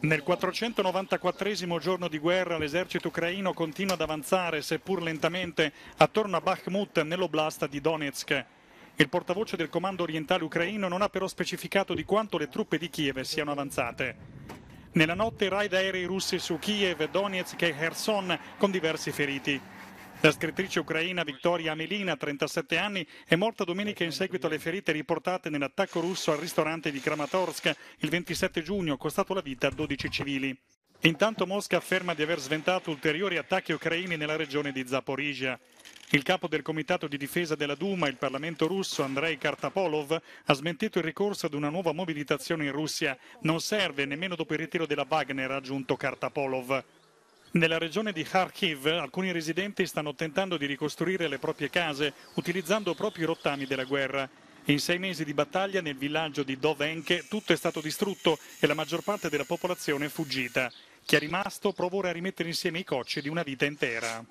Nel 494 giorno di guerra l'esercito ucraino continua ad avanzare, seppur lentamente, attorno a Bakhmut nell'oblast di Donetsk. Il portavoce del comando orientale ucraino non ha però specificato di quanto le truppe di Kiev siano avanzate. Nella notte raid aerei russi su Kiev, Donetsk e Kherson con diversi feriti. La scrittrice ucraina Vittoria Amelina, 37 anni, è morta domenica in seguito alle ferite riportate nell'attacco russo al ristorante di Kramatorsk il 27 giugno, costato la vita a 12 civili. Intanto Mosca afferma di aver sventato ulteriori attacchi ucraini nella regione di Zaporizhia. Il capo del Comitato di difesa della Duma, il Parlamento russo, Andrei Kartapolov, ha smentito il ricorso ad una nuova mobilitazione in Russia. Non serve nemmeno dopo il ritiro della Wagner, ha aggiunto Kartapolov. Nella regione di Kharkiv alcuni residenti stanno tentando di ricostruire le proprie case utilizzando proprio i rottami della guerra. In sei mesi di battaglia nel villaggio di Dovenke tutto è stato distrutto e la maggior parte della popolazione è fuggita. Chi è rimasto provora a rimettere insieme i cocci di una vita intera.